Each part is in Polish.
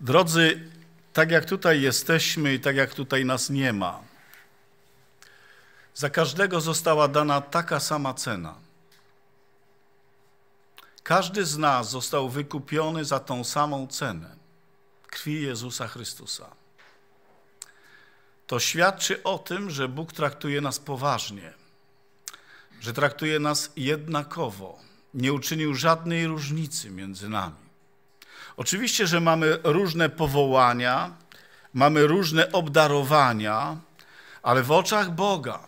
Drodzy, tak jak tutaj jesteśmy i tak jak tutaj nas nie ma, za każdego została dana taka sama cena. Każdy z nas został wykupiony za tą samą cenę krwi Jezusa Chrystusa. To świadczy o tym, że Bóg traktuje nas poważnie, że traktuje nas jednakowo, nie uczynił żadnej różnicy między nami. Oczywiście, że mamy różne powołania, mamy różne obdarowania, ale w oczach Boga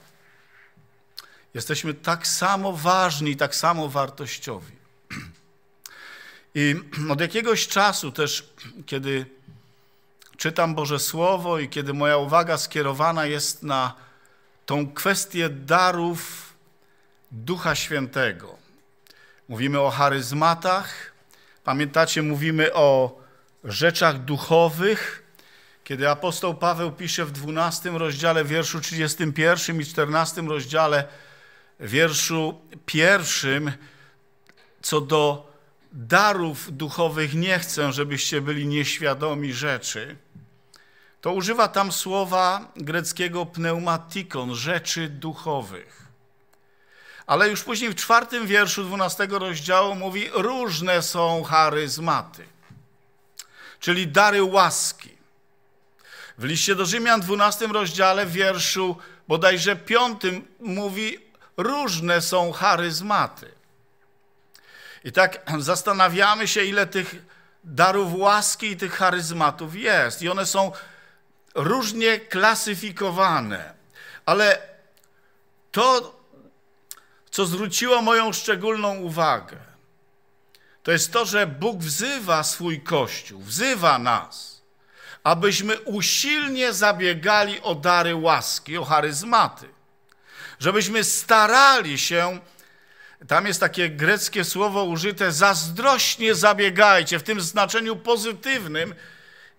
jesteśmy tak samo ważni, tak samo wartościowi. I od jakiegoś czasu też, kiedy czytam Boże Słowo i kiedy moja uwaga skierowana jest na tą kwestię darów Ducha Świętego. Mówimy o charyzmatach, Pamiętacie, mówimy o rzeczach duchowych, kiedy apostoł Paweł pisze w 12 rozdziale wierszu 31 i 14 rozdziale wierszu pierwszym co do darów duchowych nie chcę, żebyście byli nieświadomi rzeczy. To używa tam słowa greckiego pneumatikon, rzeczy duchowych ale już później w czwartym wierszu dwunastego rozdziału mówi: Różne są charyzmaty, czyli dary łaski. W liście do Rzymian dwunastym rozdziale, w wierszu bodajże piątym, mówi: Różne są charyzmaty. I tak zastanawiamy się, ile tych darów łaski i tych charyzmatów jest. I one są różnie klasyfikowane. Ale to, co zwróciło moją szczególną uwagę, to jest to, że Bóg wzywa swój Kościół, wzywa nas, abyśmy usilnie zabiegali o dary łaski, o charyzmaty, żebyśmy starali się tam jest takie greckie słowo użyte, zazdrośnie zabiegajcie, w tym znaczeniu pozytywnym.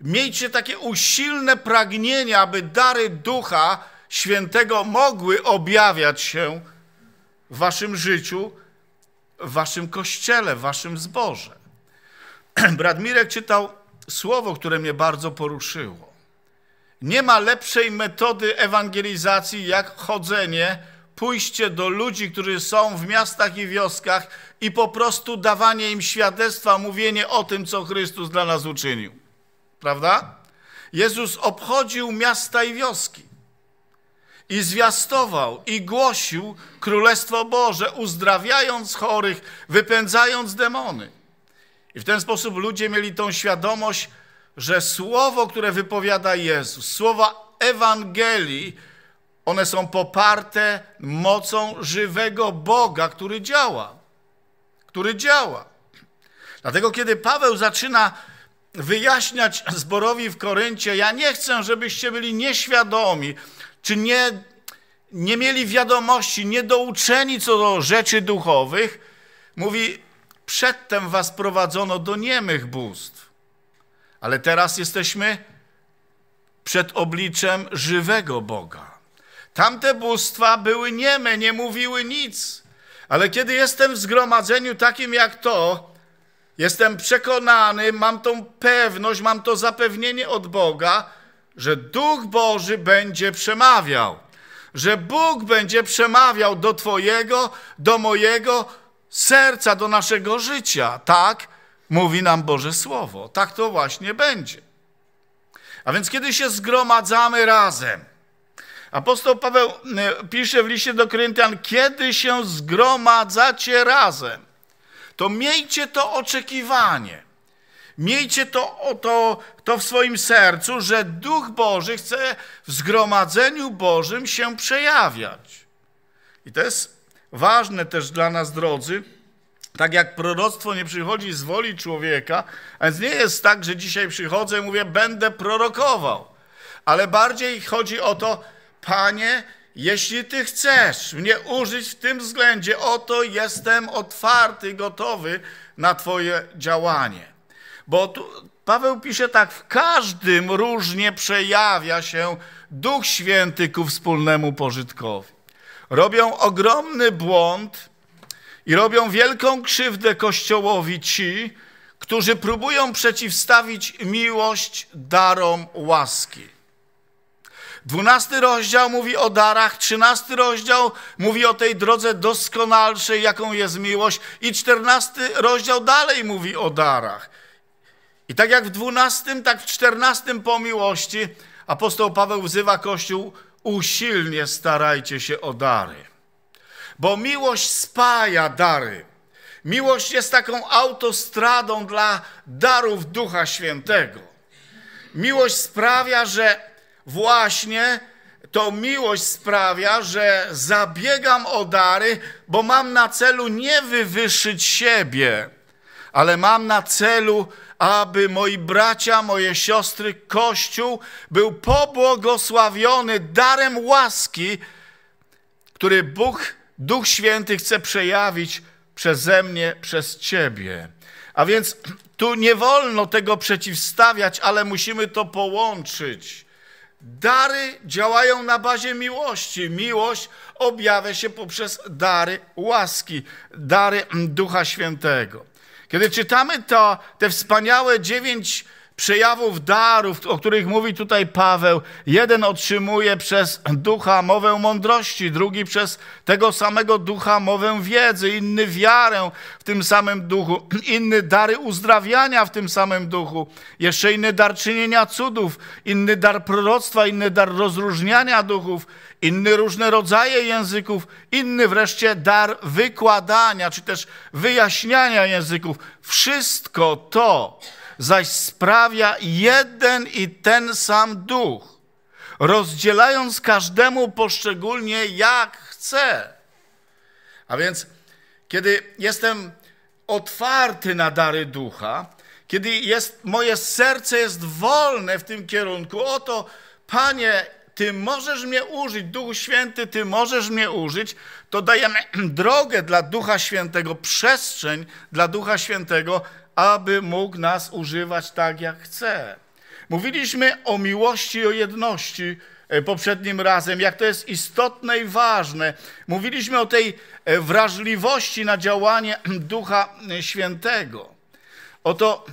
Miejcie takie usilne pragnienia, aby dary Ducha Świętego mogły objawiać się w waszym życiu, w waszym kościele, w waszym zborze. Brat Mirek czytał słowo, które mnie bardzo poruszyło. Nie ma lepszej metody ewangelizacji jak chodzenie, pójście do ludzi, którzy są w miastach i wioskach i po prostu dawanie im świadectwa, mówienie o tym, co Chrystus dla nas uczynił. Prawda? Jezus obchodził miasta i wioski i zwiastował i głosił Królestwo Boże, uzdrawiając chorych, wypędzając demony. I w ten sposób ludzie mieli tą świadomość, że słowo, które wypowiada Jezus, słowa Ewangelii, one są poparte mocą żywego Boga, który działa. Który działa. Dlatego, kiedy Paweł zaczyna wyjaśniać zborowi w Koryncie, ja nie chcę, żebyście byli nieświadomi, czy nie, nie mieli wiadomości, niedouczeni co do rzeczy duchowych, mówi, przedtem was prowadzono do niemych bóstw, ale teraz jesteśmy przed obliczem żywego Boga. Tamte bóstwa były nieme, nie mówiły nic, ale kiedy jestem w zgromadzeniu takim jak to, jestem przekonany, mam tą pewność, mam to zapewnienie od Boga, że Duch Boży będzie przemawiał, że Bóg będzie przemawiał do Twojego, do mojego serca, do naszego życia. Tak mówi nam Boże Słowo. Tak to właśnie będzie. A więc kiedy się zgromadzamy razem, apostoł Paweł pisze w liście do Koryntian, kiedy się zgromadzacie razem, to miejcie to oczekiwanie. Miejcie to, to, to w swoim sercu, że Duch Boży chce w zgromadzeniu Bożym się przejawiać. I to jest ważne też dla nas, drodzy, tak jak proroctwo nie przychodzi z woli człowieka, więc nie jest tak, że dzisiaj przychodzę i mówię, będę prorokował. Ale bardziej chodzi o to, Panie, jeśli Ty chcesz mnie użyć w tym względzie, oto jestem otwarty, gotowy na Twoje działanie. Bo tu Paweł pisze tak, w każdym różnie przejawia się Duch Święty ku wspólnemu pożytkowi. Robią ogromny błąd i robią wielką krzywdę Kościołowi ci, którzy próbują przeciwstawić miłość darom łaski. Dwunasty rozdział mówi o darach, trzynasty rozdział mówi o tej drodze doskonalszej, jaką jest miłość i czternasty rozdział dalej mówi o darach. I tak jak w 12, tak w 14 po miłości apostoł Paweł wzywa Kościół usilnie starajcie się o dary. Bo miłość spaja dary. Miłość jest taką autostradą dla darów Ducha Świętego. Miłość sprawia, że właśnie to miłość sprawia, że zabiegam o dary, bo mam na celu nie wywyższyć siebie, ale mam na celu, aby moi bracia, moje siostry, Kościół był pobłogosławiony darem łaski, który Bóg, Duch Święty chce przejawić przeze mnie, przez Ciebie. A więc tu nie wolno tego przeciwstawiać, ale musimy to połączyć. Dary działają na bazie miłości. Miłość objawia się poprzez dary łaski, dary Ducha Świętego. Kiedy czytamy to, te wspaniałe dziewięć przejawów darów, o których mówi tutaj Paweł, jeden otrzymuje przez ducha mowę mądrości, drugi przez tego samego ducha mowę wiedzy, inny wiarę w tym samym duchu, inny dary uzdrawiania w tym samym duchu, jeszcze inny dar czynienia cudów, inny dar proroctwa, inny dar rozróżniania duchów, inny różne rodzaje języków, inny wreszcie dar wykładania, czy też wyjaśniania języków. Wszystko to zaś sprawia jeden i ten sam duch, rozdzielając każdemu poszczególnie jak chce. A więc, kiedy jestem otwarty na dary ducha, kiedy jest, moje serce jest wolne w tym kierunku, oto, Panie, Ty możesz mnie użyć, Duchu Święty, Ty możesz mnie użyć, to dajemy drogę dla Ducha Świętego, przestrzeń dla Ducha Świętego, aby mógł nas używać tak, jak chce. Mówiliśmy o miłości i o jedności e, poprzednim razem, jak to jest istotne i ważne. Mówiliśmy o tej e, wrażliwości na działanie Ducha e, Świętego. Oto,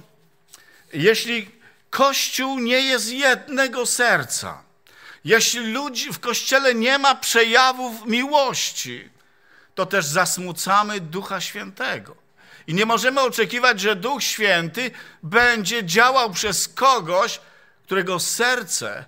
jeśli Kościół nie jest jednego serca, jeśli ludzi w Kościele nie ma przejawów miłości, to też zasmucamy Ducha Świętego. I nie możemy oczekiwać, że Duch Święty będzie działał przez kogoś, którego serce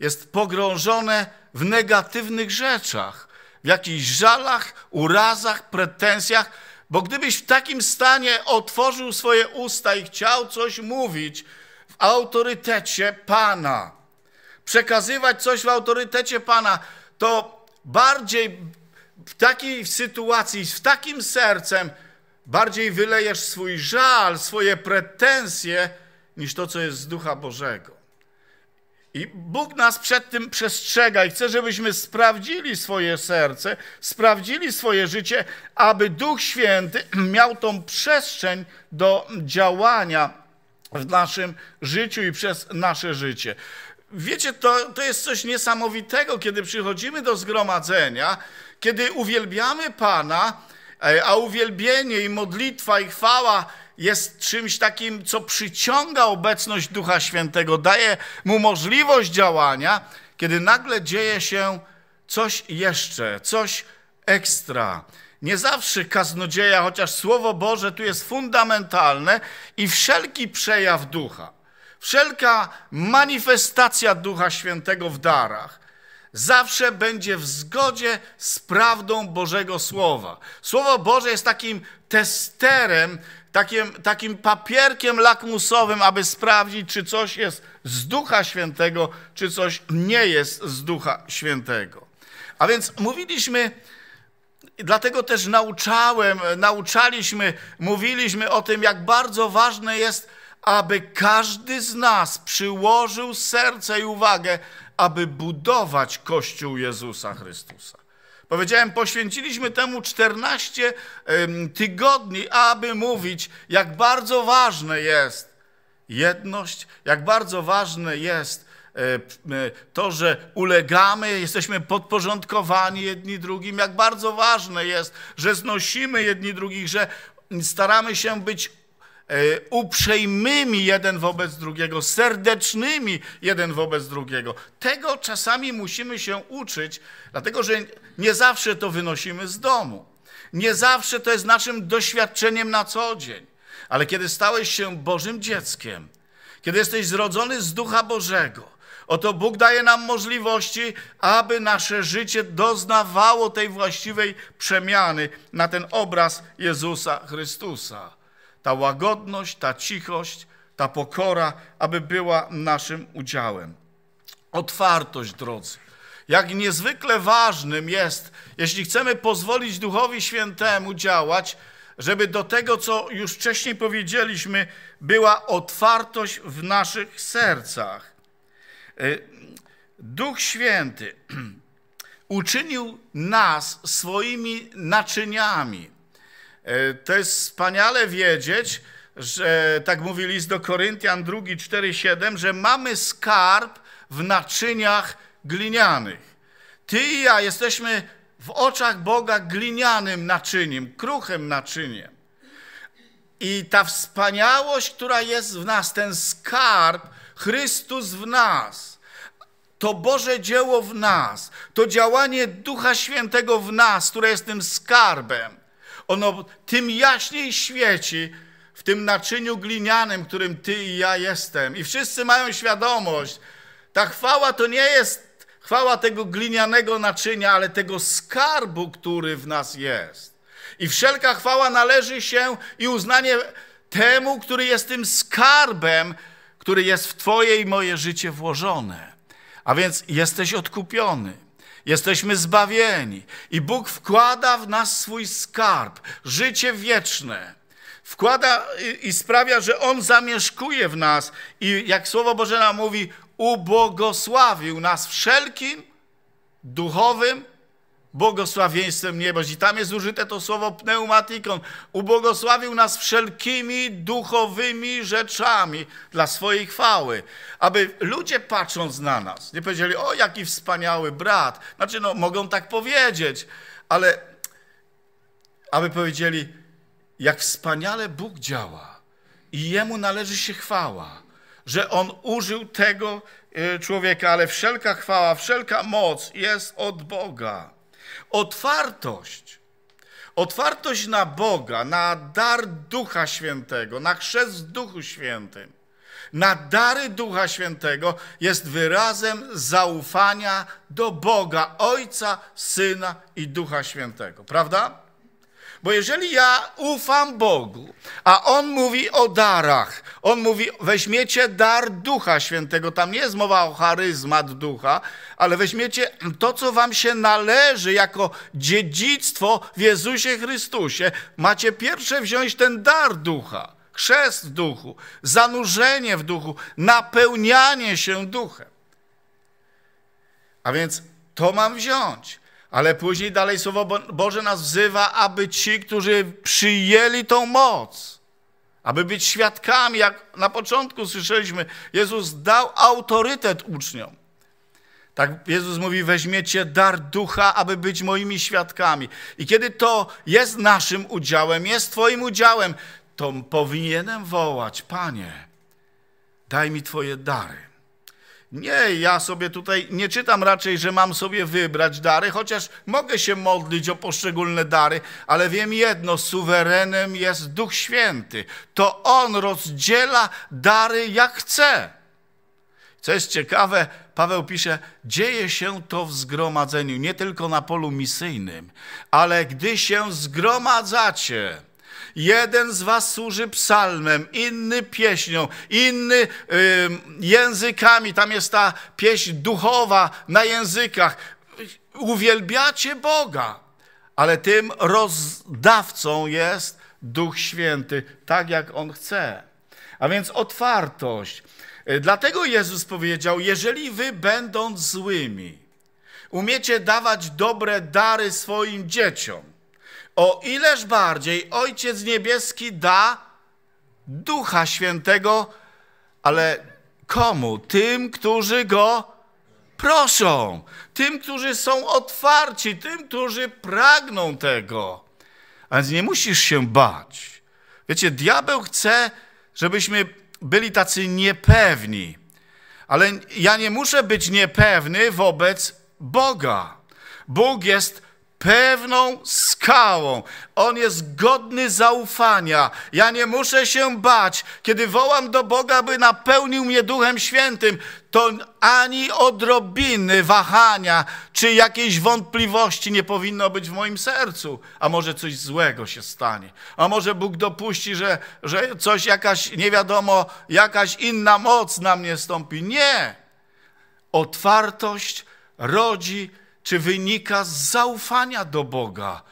jest pogrążone w negatywnych rzeczach, w jakichś żalach, urazach, pretensjach, bo gdybyś w takim stanie otworzył swoje usta i chciał coś mówić w autorytecie Pana, przekazywać coś w autorytecie Pana, to bardziej w takiej sytuacji, z takim sercem, Bardziej wylejesz swój żal, swoje pretensje, niż to, co jest z Ducha Bożego. I Bóg nas przed tym przestrzega i chce, żebyśmy sprawdzili swoje serce, sprawdzili swoje życie, aby Duch Święty miał tą przestrzeń do działania w naszym życiu i przez nasze życie. Wiecie, to, to jest coś niesamowitego, kiedy przychodzimy do zgromadzenia, kiedy uwielbiamy Pana E, a uwielbienie i modlitwa i chwała jest czymś takim, co przyciąga obecność Ducha Świętego, daje mu możliwość działania, kiedy nagle dzieje się coś jeszcze, coś ekstra. Nie zawsze kaznodzieja, chociaż Słowo Boże tu jest fundamentalne i wszelki przejaw ducha, wszelka manifestacja Ducha Świętego w darach zawsze będzie w zgodzie z prawdą Bożego Słowa. Słowo Boże jest takim testerem, takim, takim papierkiem lakmusowym, aby sprawdzić, czy coś jest z Ducha Świętego, czy coś nie jest z Ducha Świętego. A więc mówiliśmy, dlatego też nauczałem, nauczaliśmy, mówiliśmy o tym, jak bardzo ważne jest, aby każdy z nas przyłożył serce i uwagę aby budować Kościół Jezusa Chrystusa. Powiedziałem, poświęciliśmy temu 14 tygodni, aby mówić, jak bardzo ważne jest jedność, jak bardzo ważne jest e, e, to, że ulegamy, jesteśmy podporządkowani jedni drugim, jak bardzo ważne jest, że znosimy jedni drugich, że staramy się być E, uprzejmymi jeden wobec drugiego, serdecznymi jeden wobec drugiego. Tego czasami musimy się uczyć, dlatego że nie zawsze to wynosimy z domu. Nie zawsze to jest naszym doświadczeniem na co dzień. Ale kiedy stałeś się Bożym dzieckiem, kiedy jesteś zrodzony z Ducha Bożego, Oto Bóg daje nam możliwości, aby nasze życie doznawało tej właściwej przemiany na ten obraz Jezusa Chrystusa ta łagodność, ta cichość, ta pokora, aby była naszym udziałem. Otwartość, drodzy. Jak niezwykle ważnym jest, jeśli chcemy pozwolić Duchowi Świętemu działać, żeby do tego, co już wcześniej powiedzieliśmy, była otwartość w naszych sercach. Y, Duch Święty uczynił nas swoimi naczyniami. E, to jest wspaniale wiedzieć, że tak mówi list do Koryntian 2, 4, 7, że mamy skarb w naczyniach glinianych. Ty i ja jesteśmy w oczach Boga glinianym naczyniem, kruchym naczyniem. I ta wspaniałość, która jest w nas, ten skarb, Chrystus w nas, to Boże dzieło w nas, to działanie Ducha Świętego w nas, które jest tym skarbem, ono tym jaśniej świeci w tym naczyniu glinianym, którym ty i ja jestem. I wszyscy mają świadomość, ta chwała to nie jest chwała tego glinianego naczynia, ale tego skarbu, który w nas jest. I wszelka chwała należy się i uznanie temu, który jest tym skarbem, który jest w Twoje i moje życie włożone. A więc jesteś odkupiony. Jesteśmy zbawieni i Bóg wkłada w nas swój skarb, życie wieczne. Wkłada i sprawia, że On zamieszkuje w nas i jak Słowo Boże nam mówi, ubogosławił nas wszelkim duchowym błogosławieństwem nieba. I tam jest użyte to słowo pneumatikon. Ubłogosławił nas wszelkimi duchowymi rzeczami dla swojej chwały. Aby ludzie patrząc na nas, nie powiedzieli, o jaki wspaniały brat. Znaczy, no mogą tak powiedzieć, ale aby powiedzieli, jak wspaniale Bóg działa i Jemu należy się chwała, że On użył tego y, człowieka, ale wszelka chwała, wszelka moc jest od Boga. Otwartość. Otwartość na Boga, na dar Ducha Świętego, na chrzest w Duchu Świętym, na dary Ducha Świętego jest wyrazem zaufania do Boga, Ojca, Syna i Ducha Świętego. Prawda? Bo jeżeli ja ufam Bogu, a On mówi o darach, On mówi, weźmiecie dar Ducha Świętego, tam nie jest mowa o charyzmat Ducha, ale weźmiecie to, co wam się należy jako dziedzictwo w Jezusie Chrystusie. Macie pierwsze wziąć ten dar Ducha, chrzest w Duchu, zanurzenie w Duchu, napełnianie się Duchem. A więc to mam wziąć. Ale później dalej Słowo Boże nas wzywa, aby ci, którzy przyjęli tą moc, aby być świadkami, jak na początku słyszeliśmy, Jezus dał autorytet uczniom. Tak Jezus mówi, weźmiecie dar ducha, aby być moimi świadkami. I kiedy to jest naszym udziałem, jest Twoim udziałem, to powinienem wołać, Panie, daj mi Twoje dary. Nie, ja sobie tutaj nie czytam raczej, że mam sobie wybrać dary, chociaż mogę się modlić o poszczególne dary, ale wiem jedno, suwerenem jest Duch Święty. To On rozdziela dary jak chce. Co jest ciekawe, Paweł pisze, dzieje się to w zgromadzeniu, nie tylko na polu misyjnym, ale gdy się zgromadzacie, Jeden z was służy psalmem, inny pieśnią, inny y, językami. Tam jest ta pieśń duchowa na językach. Uwielbiacie Boga, ale tym rozdawcą jest Duch Święty, tak jak On chce. A więc otwartość. Dlatego Jezus powiedział: Jeżeli wy, będąc złymi, umiecie dawać dobre dary swoim dzieciom, o ileż bardziej Ojciec Niebieski da Ducha Świętego, ale komu? Tym, którzy go proszą, tym, którzy są otwarci, tym, którzy pragną tego. A więc nie musisz się bać. Wiecie, diabeł chce, żebyśmy byli tacy niepewni, ale ja nie muszę być niepewny wobec Boga. Bóg jest pewną skałą. On jest godny zaufania. Ja nie muszę się bać. Kiedy wołam do Boga, by napełnił mnie Duchem Świętym, to ani odrobiny wahania czy jakiejś wątpliwości nie powinno być w moim sercu. A może coś złego się stanie. A może Bóg dopuści, że, że coś jakaś, nie wiadomo, jakaś inna moc na mnie stąpi. Nie. Otwartość rodzi czy wynika z zaufania do Boga.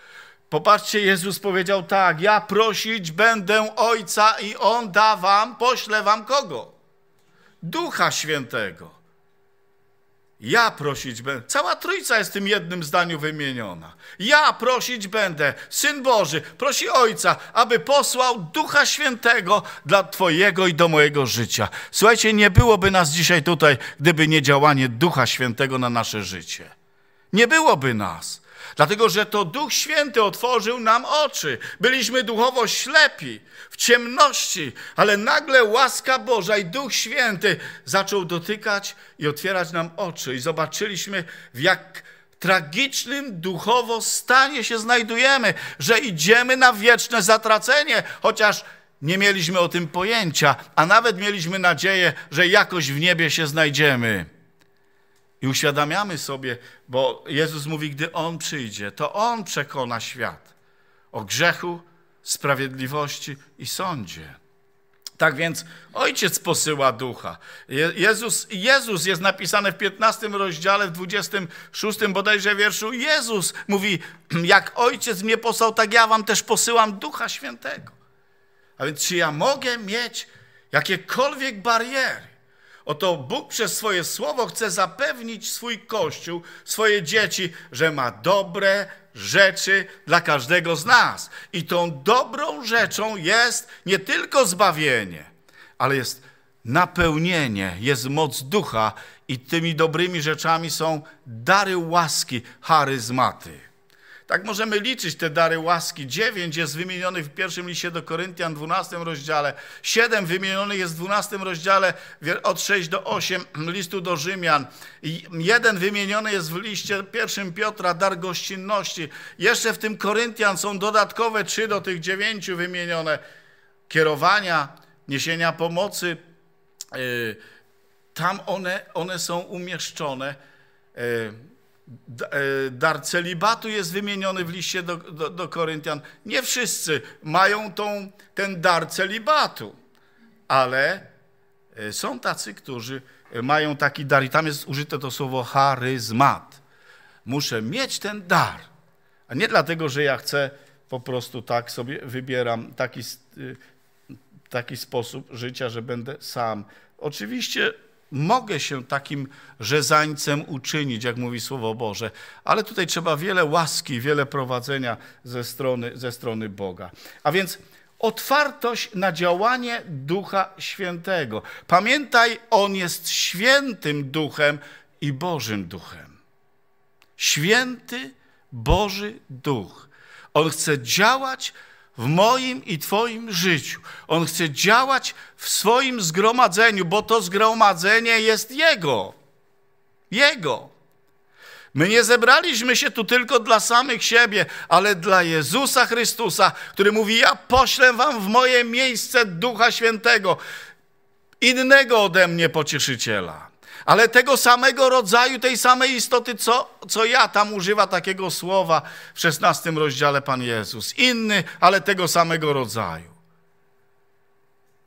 Popatrzcie, Jezus powiedział tak: Ja prosić będę Ojca i On da wam, pośle wam kogo? Ducha Świętego. Ja prosić będę. Cała Trójca jest w tym jednym zdaniu wymieniona. Ja prosić będę. Syn Boży prosi Ojca, aby posłał Ducha Świętego dla Twojego i do mojego życia. Słuchajcie, nie byłoby nas dzisiaj tutaj, gdyby nie działanie Ducha Świętego na nasze życie nie byłoby nas. Dlatego, że to Duch Święty otworzył nam oczy. Byliśmy duchowo ślepi, w ciemności, ale nagle łaska Boża i Duch Święty zaczął dotykać i otwierać nam oczy. I zobaczyliśmy, w jak tragicznym duchowo stanie się znajdujemy, że idziemy na wieczne zatracenie, chociaż nie mieliśmy o tym pojęcia, a nawet mieliśmy nadzieję, że jakoś w niebie się znajdziemy. I uświadamiamy sobie, bo Jezus mówi, gdy On przyjdzie, to On przekona świat o grzechu, sprawiedliwości i sądzie. Tak więc Ojciec posyła Ducha. Jezus, Jezus jest napisane w 15 rozdziale, w 26 bodajże wierszu. Jezus mówi, jak Ojciec mnie posłał, tak ja wam też posyłam Ducha Świętego. A więc czy ja mogę mieć jakiekolwiek bariery? Oto Bóg przez swoje słowo chce zapewnić swój kościół, swoje dzieci, że ma dobre rzeczy dla każdego z nas. I tą dobrą rzeczą jest nie tylko zbawienie, ale jest napełnienie, jest moc ducha i tymi dobrymi rzeczami są dary łaski, charyzmaty. Tak możemy liczyć te dary łaski. Dziewięć jest wymienionych w pierwszym liście do Koryntian, dwunastym rozdziale. Siedem wymienionych jest w dwunastym rozdziale od 6 do 8 listu do Rzymian. Jeden wymieniony jest w liście pierwszym Piotra, dar gościnności. Jeszcze w tym Koryntian są dodatkowe trzy do tych dziewięciu wymienione. Kierowania, niesienia pomocy. Y, tam one, one są umieszczone y, E, dar celibatu jest wymieniony w liście do, do, do Koryntian. Nie wszyscy mają tą, ten dar celibatu, ale e, są tacy, którzy mają taki dar i tam jest użyte to słowo charyzmat. Muszę mieć ten dar, a nie dlatego, że ja chcę po prostu tak sobie wybieram taki, y, taki sposób życia, że będę sam. Oczywiście mogę się takim rzezańcem uczynić, jak mówi Słowo Boże. Ale tutaj trzeba wiele łaski, wiele prowadzenia ze strony, ze strony Boga. A więc otwartość na działanie Ducha Świętego. Pamiętaj, On jest świętym Duchem i Bożym Duchem. Święty Boży Duch. On chce działać w moim i Twoim życiu. On chce działać w swoim zgromadzeniu, bo to zgromadzenie jest Jego. Jego. My nie zebraliśmy się tu tylko dla samych siebie, ale dla Jezusa Chrystusa, który mówi: Ja poślę Wam w moje miejsce Ducha Świętego, innego ode mnie pocieszyciela ale tego samego rodzaju, tej samej istoty, co, co ja. Tam używa takiego słowa w szesnastym rozdziale Pan Jezus. Inny, ale tego samego rodzaju,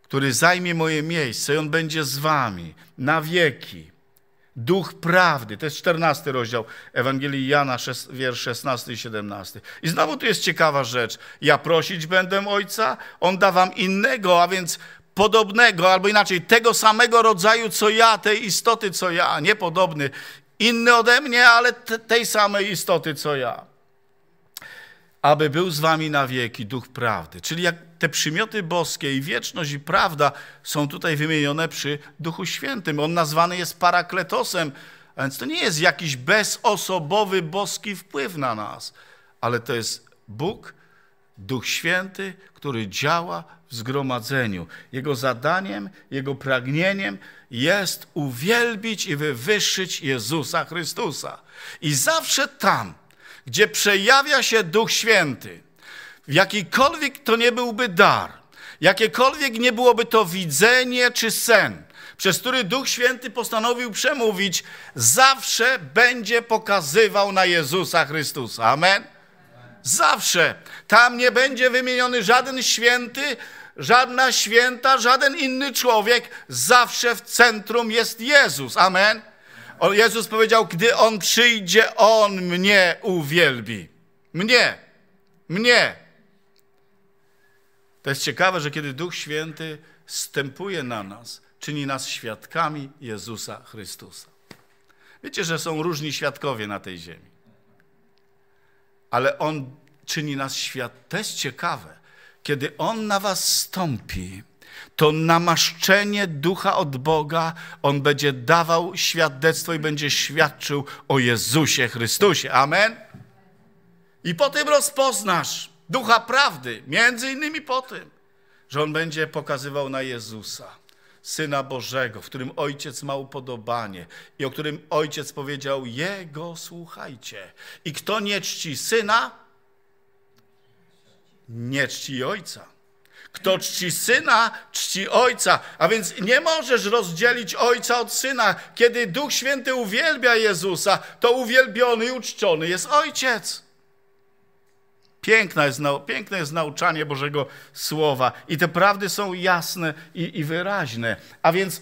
który zajmie moje miejsce i on będzie z wami na wieki. Duch prawdy, to jest czternasty rozdział Ewangelii Jana, wiersz 16 i 17. I znowu tu jest ciekawa rzecz. Ja prosić będę Ojca, On da wam innego, a więc podobnego, albo inaczej, tego samego rodzaju co ja, tej istoty co ja, niepodobny, inny ode mnie, ale tej samej istoty co ja. Aby był z wami na wieki duch prawdy. Czyli jak te przymioty boskie i wieczność i prawda są tutaj wymienione przy Duchu Świętym. On nazwany jest parakletosem, a więc to nie jest jakiś bezosobowy boski wpływ na nas, ale to jest Bóg Duch Święty, który działa w zgromadzeniu. Jego zadaniem, jego pragnieniem jest uwielbić i wywyższyć Jezusa Chrystusa. I zawsze tam, gdzie przejawia się Duch Święty, jakikolwiek to nie byłby dar, jakiekolwiek nie byłoby to widzenie czy sen, przez który Duch Święty postanowił przemówić, zawsze będzie pokazywał na Jezusa Chrystusa. Amen. Zawsze. Tam nie będzie wymieniony żaden święty, żadna święta, żaden inny człowiek. Zawsze w centrum jest Jezus. Amen. O, Jezus powiedział, gdy On przyjdzie, On mnie uwielbi. Mnie. Mnie. To jest ciekawe, że kiedy Duch Święty stępuje na nas, czyni nas świadkami Jezusa Chrystusa. Wiecie, że są różni świadkowie na tej ziemi ale On czyni nas świat. To jest ciekawe. Kiedy On na was stąpi, to namaszczenie ducha od Boga, on będzie dawał świadectwo i będzie świadczył o Jezusie Chrystusie. Amen. I po tym rozpoznasz ducha prawdy, między innymi po tym, że on będzie pokazywał na Jezusa. Syna Bożego, w którym Ojciec ma upodobanie i o którym Ojciec powiedział, Jego słuchajcie. I kto nie czci Syna, nie czci Ojca. Kto czci syna, czci ojca. A więc nie możesz rozdzielić ojca od syna. Kiedy Duch Święty uwielbia Jezusa, to uwielbiony i uczczony jest ojciec. Piękne jest, piękne jest nauczanie Bożego Słowa i te prawdy są jasne i, i wyraźne. A więc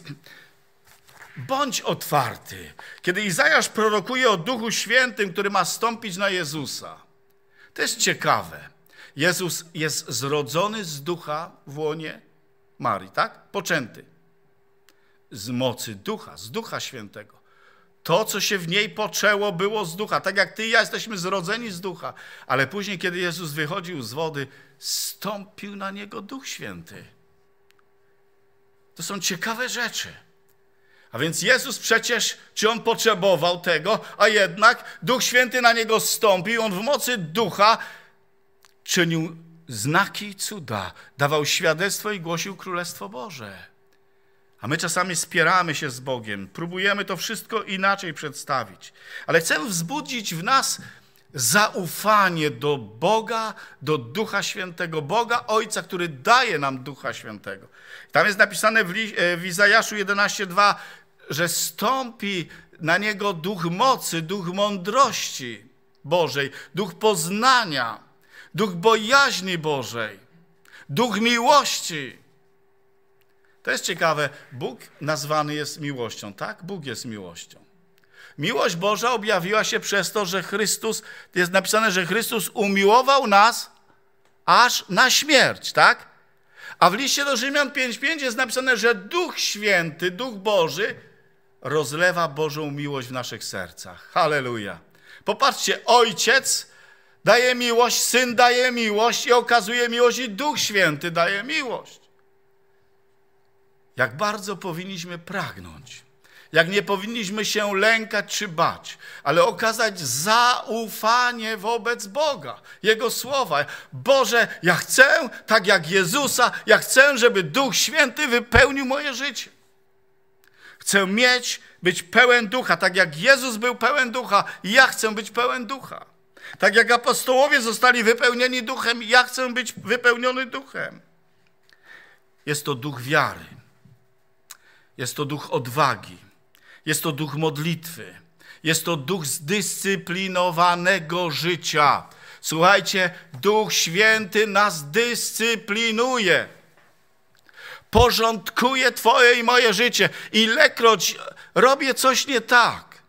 bądź otwarty. Kiedy Izajasz prorokuje o Duchu Świętym, który ma stąpić na Jezusa, to jest ciekawe. Jezus jest zrodzony z ducha w łonie Marii, tak? Poczęty. Z mocy ducha, z ducha świętego. To, co się w niej poczęło, było z ducha. Tak jak ty i ja jesteśmy zrodzeni z ducha. Ale później, kiedy Jezus wychodził z wody, stąpił na niego Duch Święty. To są ciekawe rzeczy. A więc Jezus przecież, czy on potrzebował tego, a jednak Duch Święty na niego stąpił, on w mocy ducha czynił znaki i cuda, dawał świadectwo i głosił Królestwo Boże. A my czasami spieramy się z Bogiem, próbujemy to wszystko inaczej przedstawić. Ale chcę wzbudzić w nas zaufanie do Boga, do Ducha Świętego, Boga Ojca, który daje nam Ducha Świętego. Tam jest napisane w, Li, e, w Izajaszu 11:2, że stąpi na niego duch mocy, duch mądrości Bożej, duch poznania, duch bojaźni Bożej, duch miłości. To jest ciekawe. Bóg nazwany jest miłością, tak? Bóg jest miłością. Miłość Boża objawiła się przez to, że Chrystus, jest napisane, że Chrystus umiłował nas aż na śmierć, tak? A w liście do Rzymian 5.5 jest napisane, że Duch Święty, Duch Boży rozlewa Bożą miłość w naszych sercach. Halleluja. Popatrzcie, Ojciec daje miłość, Syn daje miłość i okazuje miłość i Duch Święty daje miłość jak bardzo powinniśmy pragnąć, jak nie powinniśmy się lękać czy bać, ale okazać zaufanie wobec Boga, Jego słowa. Boże, ja chcę, tak jak Jezusa, ja chcę, żeby Duch Święty wypełnił moje życie. Chcę mieć, być pełen ducha, tak jak Jezus był pełen ducha, ja chcę być pełen ducha. Tak jak apostołowie zostali wypełnieni duchem, ja chcę być wypełniony duchem. Jest to duch wiary. Jest to duch odwagi, jest to duch modlitwy, jest to duch zdyscyplinowanego życia. Słuchajcie, Duch Święty nas dyscyplinuje. Porządkuje Twoje i moje życie. Ilekroć robię coś nie tak,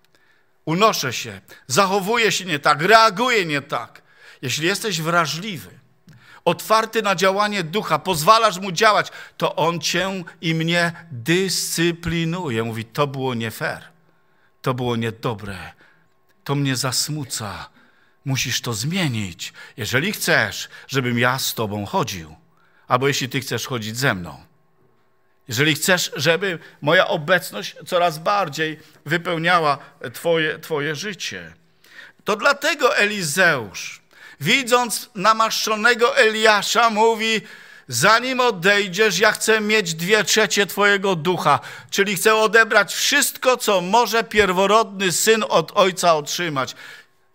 unoszę się, zachowuję się nie tak, reaguję nie tak. Jeśli jesteś wrażliwy, otwarty na działanie ducha, pozwalasz mu działać, to on cię i mnie dyscyplinuje. Mówi, to było nie fair, to było niedobre, to mnie zasmuca. Musisz to zmienić, jeżeli chcesz, żebym ja z tobą chodził, albo jeśli ty chcesz chodzić ze mną. Jeżeli chcesz, żeby moja obecność coraz bardziej wypełniała twoje, twoje życie. To dlatego Elizeusz, widząc namaszczonego Eliasza, mówi: Zanim odejdziesz, ja chcę mieć dwie trzecie Twojego ducha, czyli chcę odebrać wszystko, co może pierworodny syn od ojca otrzymać.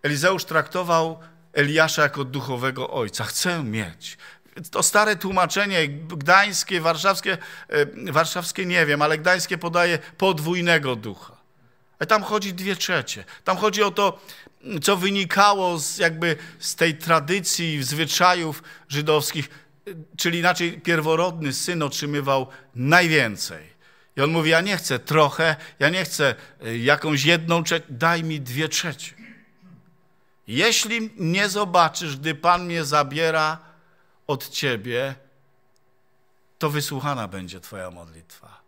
Elizeusz traktował Eliasza jako duchowego ojca. Chcę mieć. To stare tłumaczenie gdańskie, warszawskie, e, warszawskie nie wiem, ale gdańskie podaje podwójnego ducha. A tam chodzi dwie trzecie. Tam chodzi o to, co wynikało z, jakby z tej tradycji, zwyczajów żydowskich, czyli inaczej pierworodny syn otrzymywał najwięcej. I on mówi, ja nie chcę trochę, ja nie chcę e, jakąś jedną trzecią, daj mi dwie trzecie. Jeśli nie zobaczysz, gdy Pan mnie zabiera od ciebie, to wysłuchana będzie Twoja modlitwa.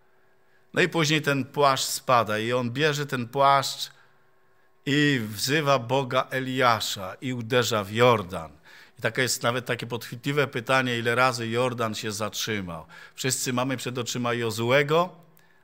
No i później ten płaszcz spada i on bierze ten płaszcz i wzywa Boga Eliasza i uderza w Jordan. I takie jest nawet takie podchwytliwe pytanie, ile razy Jordan się zatrzymał. Wszyscy mamy przed oczyma Jozłego,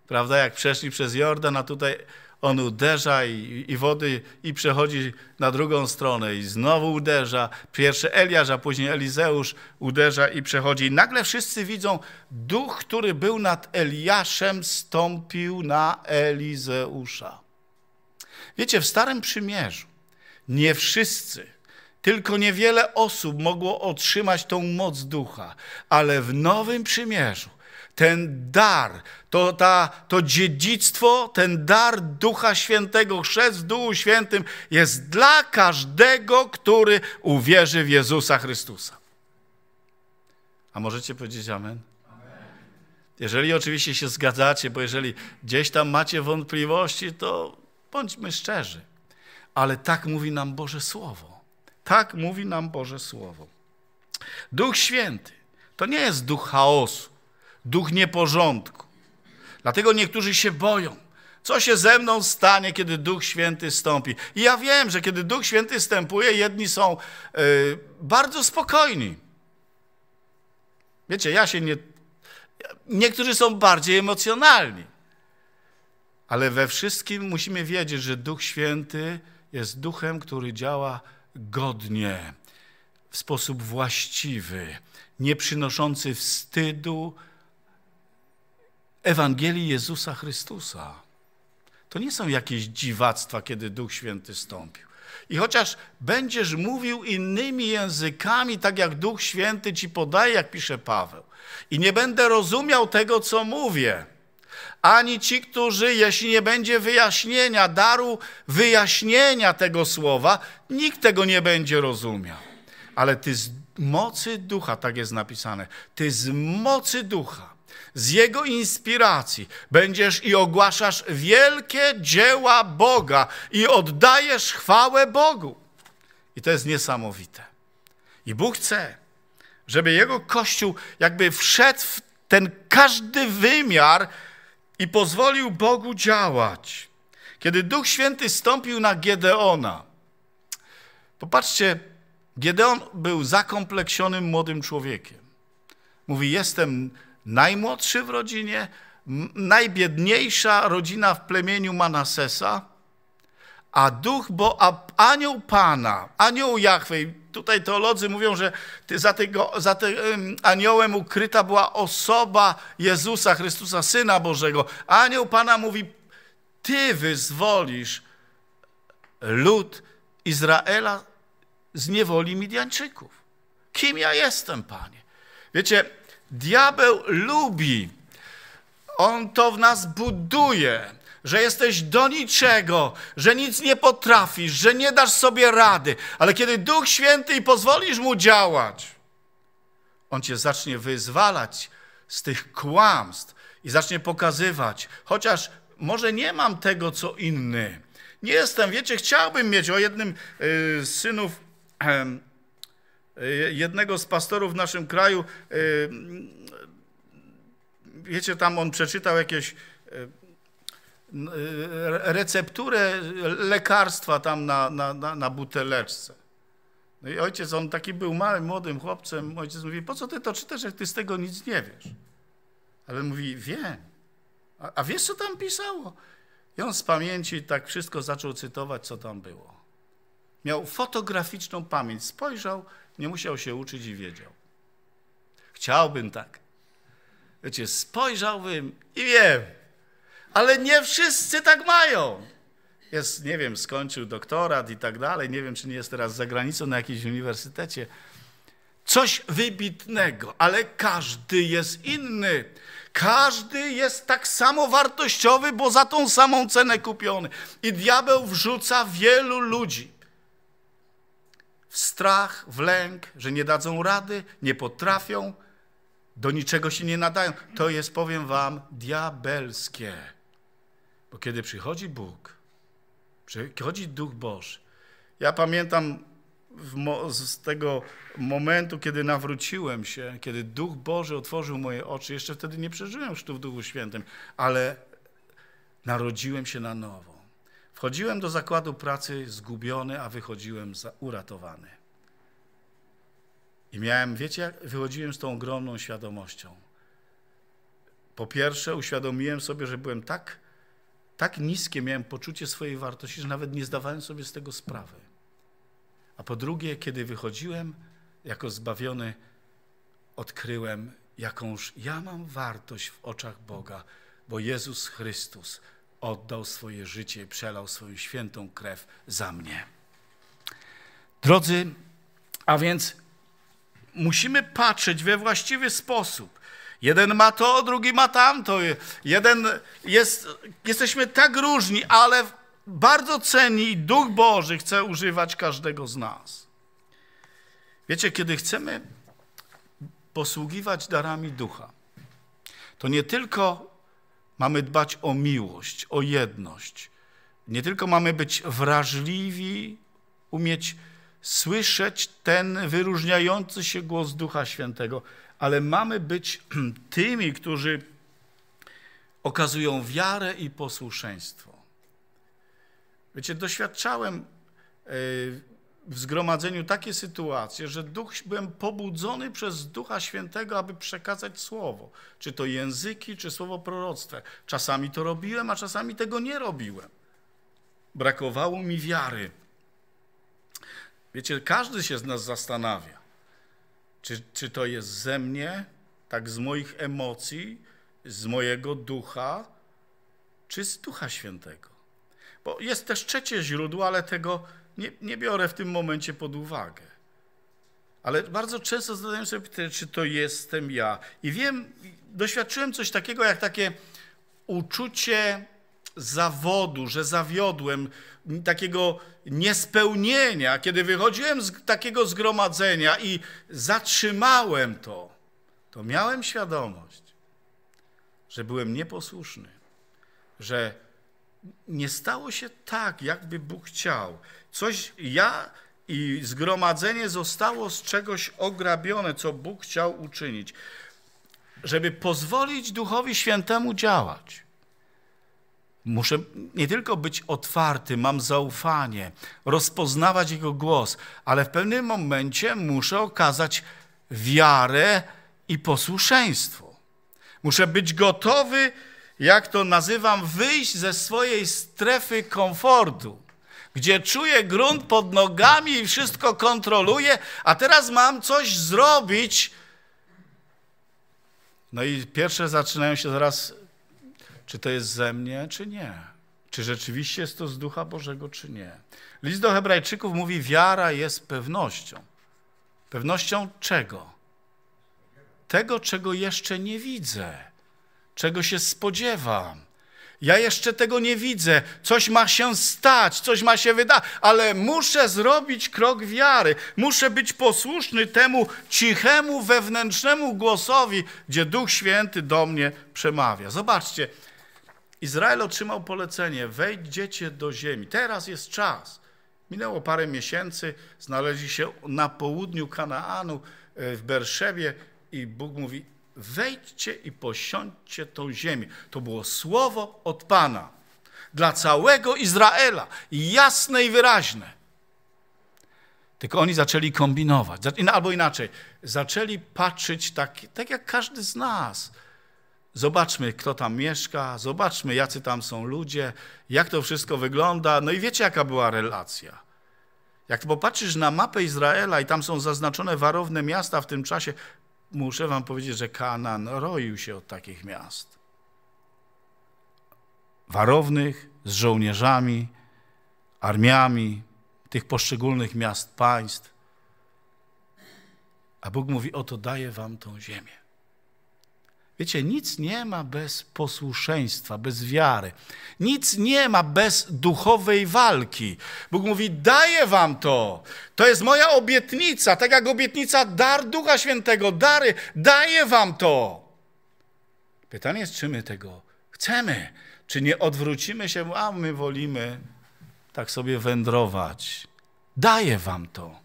prawda, jak przeszli przez Jordan, a tutaj on uderza i, i, wody i przechodzi na drugą stronę i znowu uderza. Pierwszy Eliasz, a później Elizeusz uderza i przechodzi. I nagle wszyscy widzą, duch, który był nad Eliaszem, stąpił na Elizeusza. Wiecie, w Starym Przymierzu nie wszyscy, tylko niewiele osób mogło otrzymać tą moc ducha, ale w Nowym Przymierzu ten dar, to, ta, to dziedzictwo, ten dar Ducha Świętego, chrzest w Duchu Świętym jest dla każdego, który uwierzy w Jezusa Chrystusa. A możecie powiedzieć amen? Jeżeli oczywiście się zgadzacie, bo jeżeli gdzieś tam macie wątpliwości, to Bądźmy szczerzy. Ale tak mówi nam Boże Słowo. Tak mówi nam Boże Słowo. Duch Święty to nie jest duch chaosu, duch nieporządku. Dlatego niektórzy się boją. Co się ze mną stanie, kiedy Duch Święty stąpi? I ja wiem, że kiedy Duch Święty stępuje, jedni są y, bardzo spokojni. Wiecie, ja się nie. Niektórzy są bardziej emocjonalni. Ale we wszystkim musimy wiedzieć, że Duch Święty jest duchem, który działa godnie, w sposób właściwy, nie przynoszący wstydu Ewangelii Jezusa Chrystusa. To nie są jakieś dziwactwa, kiedy Duch Święty stąpił. I chociaż będziesz mówił innymi językami, tak jak Duch Święty ci podaje, jak pisze Paweł, i nie będę rozumiał tego, co mówię, ani ci, którzy, jeśli nie będzie wyjaśnienia, daru wyjaśnienia tego słowa, nikt tego nie będzie rozumiał. Ale ty z mocy ducha, tak jest napisane, ty z mocy ducha, z jego inspiracji będziesz i ogłaszasz wielkie dzieła Boga i oddajesz chwałę Bogu. I to jest niesamowite. I Bóg chce, żeby jego kościół jakby wszedł w ten każdy wymiar i pozwolił Bogu działać. Kiedy Duch Święty stąpił na Gedeona, popatrzcie, Gedeon był zakompleksionym młodym człowiekiem. Mówi: Jestem najmłodszy w rodzinie, najbiedniejsza rodzina w plemieniu Manasesa a duch, bo a anioł Pana, anioł Jahwe, tutaj teolodzy mówią, że za, tego, za tym aniołem ukryta była osoba Jezusa Chrystusa, Syna Bożego. Anioł Pana mówi, Ty wyzwolisz lud Izraela z niewoli Midianczyków. Kim ja jestem, Panie? Wiecie, diabeł lubi, on to w nas buduje, że jesteś do niczego, że nic nie potrafisz, że nie dasz sobie rady, ale kiedy Duch Święty i pozwolisz mu działać, on cię zacznie wyzwalać z tych kłamstw i zacznie pokazywać, chociaż może nie mam tego, co inny. Nie jestem, wiecie, chciałbym mieć o jednym y, z synów ehm, y, jednego z pastorów w naszym kraju. Y, wiecie, tam on przeczytał jakieś recepturę lekarstwa tam na, na, na, na buteleczce. No i ojciec, on taki był małym, młodym chłopcem, ojciec mówi, po co ty to czytasz, jak ty z tego nic nie wiesz? Ale mówi, wiem. A, a wiesz, co tam pisało? I on z pamięci tak wszystko zaczął cytować, co tam było. Miał fotograficzną pamięć, spojrzał, nie musiał się uczyć i wiedział. Chciałbym tak. Wiecie, spojrzałbym i wiem. Ale nie wszyscy tak mają. Jest, nie wiem, skończył doktorat i tak dalej, nie wiem, czy nie jest teraz za granicą na jakimś uniwersytecie. Coś wybitnego, ale każdy jest inny. Każdy jest tak samo wartościowy, bo za tą samą cenę kupiony. I diabeł wrzuca wielu ludzi w strach, w lęk, że nie dadzą rady, nie potrafią, do niczego się nie nadają. To jest, powiem wam, diabelskie. Bo kiedy przychodzi Bóg, przychodzi Duch Boży. Ja pamiętam z tego momentu, kiedy nawróciłem się, kiedy Duch Boży otworzył moje oczy, jeszcze wtedy nie przeżyłem sztu w Duchu Świętym, ale narodziłem się na nowo. Wchodziłem do zakładu pracy zgubiony, a wychodziłem uratowany. I miałem, wiecie, jak wychodziłem z tą ogromną świadomością. Po pierwsze, uświadomiłem sobie, że byłem tak tak niskie miałem poczucie swojej wartości, że nawet nie zdawałem sobie z tego sprawy. A po drugie, kiedy wychodziłem jako zbawiony, odkryłem, jakąż ja mam wartość w oczach Boga, bo Jezus Chrystus oddał swoje życie i przelał swoją świętą krew za mnie. Drodzy, a więc musimy patrzeć we właściwy sposób Jeden ma to, drugi ma tamto. Jeden jest, jesteśmy tak różni, ale bardzo ceni Duch Boży chce używać każdego z nas. Wiecie, kiedy chcemy posługiwać darami ducha, to nie tylko mamy dbać o miłość, o jedność, nie tylko mamy być wrażliwi, umieć słyszeć ten wyróżniający się głos Ducha Świętego, ale mamy być tymi, którzy okazują wiarę i posłuszeństwo. Wiecie, doświadczałem e, w zgromadzeniu takie sytuacje, że duch, byłem pobudzony przez Ducha Świętego, aby przekazać słowo. Czy to języki, czy słowo proroctwa. Czasami to robiłem, a czasami tego nie robiłem. Brakowało mi wiary. Wiecie, każdy się z nas zastanawia. Czy, czy to jest ze mnie, tak z moich emocji, z mojego ducha, czy z Ducha Świętego? Bo jest też trzecie źródło, ale tego nie, nie biorę w tym momencie pod uwagę. Ale bardzo często zadaję sobie pytanie, czy to jestem ja. I wiem, doświadczyłem coś takiego jak takie uczucie zawodu, że zawiodłem, takiego niespełnienia, kiedy wychodziłem z takiego zgromadzenia i zatrzymałem to, to miałem świadomość, że byłem nieposłuszny, że nie stało się tak, jakby Bóg chciał. Coś ja i zgromadzenie zostało z czegoś ograbione, co Bóg chciał uczynić, żeby pozwolić Duchowi Świętemu działać. Muszę nie tylko być otwarty, mam zaufanie, rozpoznawać Jego głos, ale w pewnym momencie muszę okazać wiarę i posłuszeństwo. Muszę być gotowy, jak to nazywam, wyjść ze swojej strefy komfortu, gdzie czuję grunt pod nogami i wszystko kontroluję, a teraz mam coś zrobić. No i pierwsze zaczynają się zaraz czy to jest ze mnie, czy nie? Czy rzeczywiście jest to z Ducha Bożego, czy nie? List do Hebrajczyków mówi: wiara jest pewnością. Pewnością czego? Tego, czego jeszcze nie widzę, czego się spodziewam. Ja jeszcze tego nie widzę. Coś ma się stać, coś ma się wydać, ale muszę zrobić krok wiary. Muszę być posłuszny temu cichemu wewnętrznemu głosowi, gdzie Duch Święty do mnie przemawia. Zobaczcie, Izrael otrzymał polecenie: wejdziecie do ziemi. Teraz jest czas. Minęło parę miesięcy, znaleźli się na południu Kanaanu, e, w Berszebie, i Bóg mówi: wejdźcie i posiądźcie tą ziemię. To było słowo od Pana dla całego Izraela, jasne i wyraźne. Tylko oni zaczęli kombinować, albo inaczej, zaczęli patrzeć tak, tak jak każdy z nas Zobaczmy, kto tam mieszka, zobaczmy, jacy tam są ludzie, jak to wszystko wygląda. No i wiecie, jaka była relacja. Jak popatrzysz na mapę Izraela i tam są zaznaczone warowne miasta w tym czasie, muszę wam powiedzieć, że Kanan roił się od takich miast. Warownych, z żołnierzami, armiami tych poszczególnych miast, państw. A Bóg mówi, oto daję wam tą ziemię. Wiecie, nic nie ma bez posłuszeństwa, bez wiary. Nic nie ma bez duchowej walki. Bóg mówi: Daję wam to. To jest moja obietnica, tak jak obietnica dar Ducha Świętego, dary. Daję wam to. Pytanie jest, czy my tego chcemy? Czy nie odwrócimy się, a my wolimy tak sobie wędrować? Daję wam to.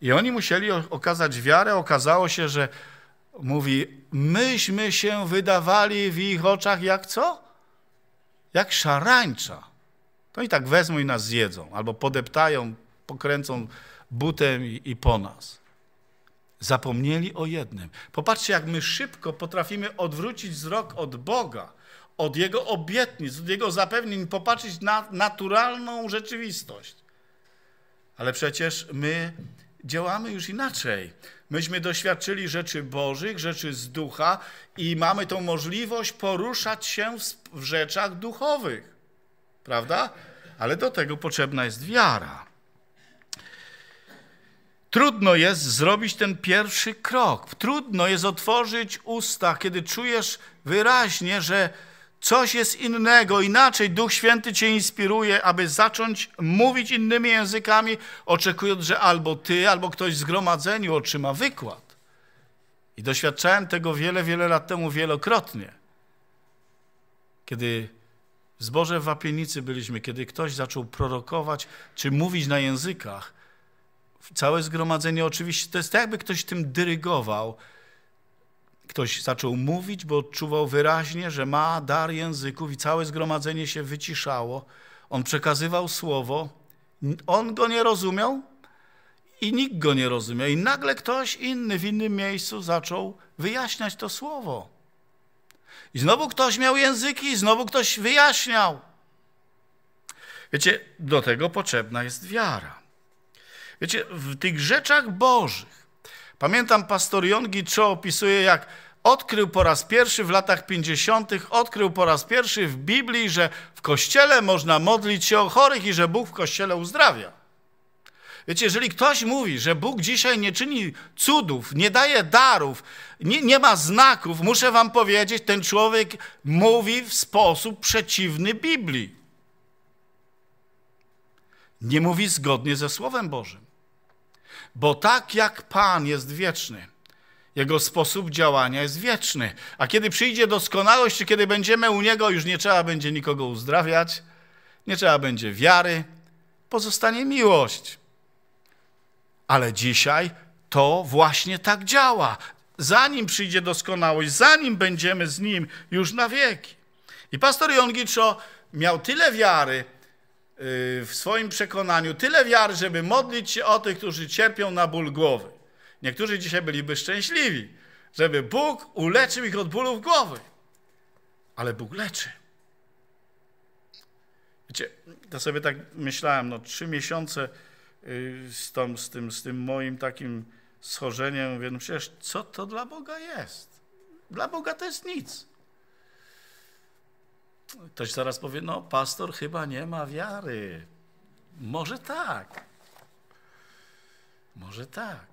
I oni musieli okazać wiarę. Okazało się, że mówi, myśmy się wydawali w ich oczach jak co? Jak szarańcza. To i tak wezmą i nas zjedzą, albo podeptają, pokręcą butem i, i po nas. Zapomnieli o jednym. Popatrzcie, jak my szybko potrafimy odwrócić wzrok od Boga, od Jego obietnic, od Jego zapewnień, popatrzeć na naturalną rzeczywistość. Ale przecież my działamy już inaczej. Myśmy doświadczyli rzeczy Bożych, rzeczy z ducha i mamy tą możliwość poruszać się w rzeczach duchowych. Prawda? Ale do tego potrzebna jest wiara. Trudno jest zrobić ten pierwszy krok. Trudno jest otworzyć usta, kiedy czujesz wyraźnie, że Coś jest innego, inaczej Duch Święty Cię inspiruje, aby zacząć mówić innymi językami, oczekując, że albo Ty, albo ktoś w zgromadzeniu otrzyma wykład. I doświadczałem tego wiele, wiele lat temu wielokrotnie. Kiedy w zborze w Wapienicy byliśmy, kiedy ktoś zaczął prorokować czy mówić na językach, całe zgromadzenie oczywiście, to jest tak, jakby ktoś tym dyrygował, Ktoś zaczął mówić, bo odczuwał wyraźnie, że ma dar języków i całe zgromadzenie się wyciszało. On przekazywał słowo, on go nie rozumiał i nikt go nie rozumiał. I nagle ktoś inny w innym miejscu zaczął wyjaśniać to słowo. I znowu ktoś miał języki, i znowu ktoś wyjaśniał. Wiecie, do tego potrzebna jest wiara. Wiecie, w tych rzeczach bożych Pamiętam, pastor Jongi Cho opisuje, jak odkrył po raz pierwszy w latach 50., odkrył po raz pierwszy w Biblii, że w kościele można modlić się o chorych i że Bóg w kościele uzdrawia. Wiecie, jeżeli ktoś mówi, że Bóg dzisiaj nie czyni cudów, nie daje darów, nie, nie ma znaków, muszę wam powiedzieć, ten człowiek mówi w sposób przeciwny Biblii. Nie mówi zgodnie ze Słowem Bożym. Bo tak jak Pan jest wieczny, jego sposób działania jest wieczny. A kiedy przyjdzie doskonałość, czy kiedy będziemy u Niego, już nie trzeba będzie nikogo uzdrawiać, nie trzeba będzie wiary, pozostanie miłość. Ale dzisiaj to właśnie tak działa. Zanim przyjdzie doskonałość, zanim będziemy z Nim już na wieki. I pastor Jongiczo miał tyle wiary, Y, w swoim przekonaniu tyle wiary, żeby modlić się o tych, którzy cierpią na ból głowy. Niektórzy dzisiaj byliby szczęśliwi, żeby Bóg uleczył ich od bólów głowy. Ale Bóg leczy. Wiecie, to sobie tak myślałem, no trzy miesiące y, z, tą, z, tym, z tym moim takim schorzeniem, więc no przecież co to dla Boga jest? Dla Boga to jest nic. Ktoś zaraz powie, no pastor chyba nie ma wiary. Może tak. Może tak.